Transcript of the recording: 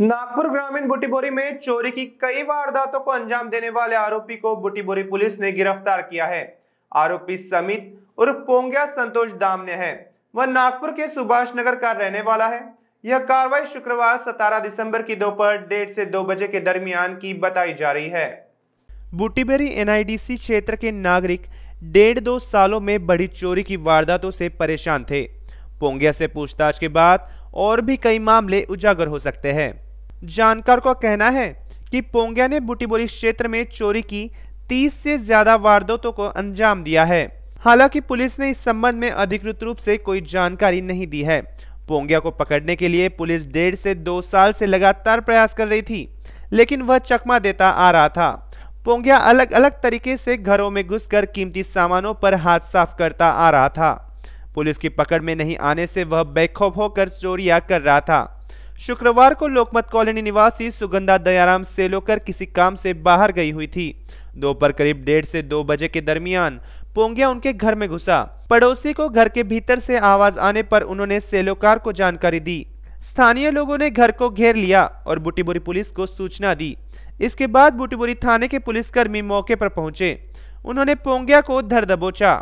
नागपुर ग्रामीण बुटीबोरी में चोरी की कई वारदातों को अंजाम देने वाले आरोपी को बुटीबोरी पुलिस ने गिरफ्तार किया है आरोपी समित उर्फ पोंग्या संतोष दामने है वह नागपुर के सुभाष नगर का रहने वाला है यह कार्रवाई शुक्रवार सतारह दिसंबर की दोपहर डेढ़ से दो बजे के दरमियान की बताई जा रही है बुटीबेरी एनआईडीसी क्षेत्र के नागरिक डेढ़ दो सालों में बड़ी चोरी की वारदातों से परेशान थे पोंगिया से पूछताछ के बाद और भी कई मामले उजागर हो सकते हैं जानकार का कहना है कि पोंगिया ने बुटीबोरी क्षेत्र में चोरी की 30 से ज्यादा वारदातों को अंजाम दिया है हालांकि पुलिस ने इस संबंध में अधिकृत रूप से कोई जानकारी नहीं दी है पोंगिया को पकड़ने के लिए पुलिस डेढ़ से दो साल से लगातार प्रयास कर रही थी लेकिन वह चकमा देता आ रहा था पोंगिया अलग अलग तरीके से घरों में घुसकर कीमती सामानों पर हाथ साफ करता आ रहा था पुलिस की पकड़ में नहीं आने से वह बेखौफ होकर चोरियां कर रहा था शुक्रवार को लोकमत कॉलोनी निवासी सुगंधा दयाराम सेलोकर किसी काम से बाहर गई हुई थी दोपहर करीब डेढ़ से दो बजे के दरमियान पोंगिया उनके घर में घुसा पड़ोसी को घर के भीतर से आवाज आने पर उन्होंने सेलोकार को जानकारी दी स्थानीय लोगों ने घर को घेर लिया और बुटीबुरी पुलिस को सूचना दी इसके बाद बुटीबुरी थाने के पुलिसकर्मी मौके पर पहुंचे उन्होंने पोंगिया को धर दबोचा